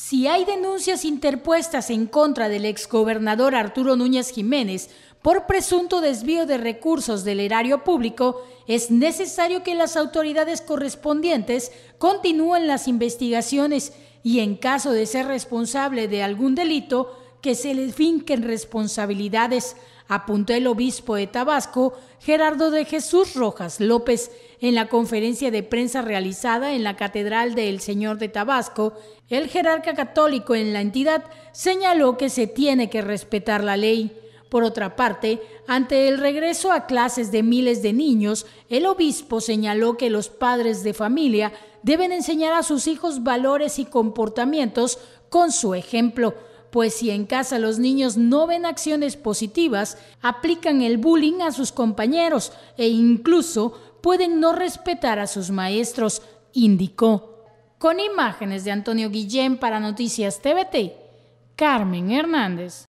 Si hay denuncias interpuestas en contra del exgobernador Arturo Núñez Jiménez por presunto desvío de recursos del erario público, es necesario que las autoridades correspondientes continúen las investigaciones y en caso de ser responsable de algún delito, que se les finquen responsabilidades, apuntó el obispo de Tabasco, Gerardo de Jesús Rojas López, en la conferencia de prensa realizada en la Catedral del Señor de Tabasco. El jerarca católico en la entidad señaló que se tiene que respetar la ley. Por otra parte, ante el regreso a clases de miles de niños, el obispo señaló que los padres de familia deben enseñar a sus hijos valores y comportamientos con su ejemplo, pues si en casa los niños no ven acciones positivas, aplican el bullying a sus compañeros e incluso pueden no respetar a sus maestros, indicó. Con imágenes de Antonio Guillén para Noticias TVT, Carmen Hernández.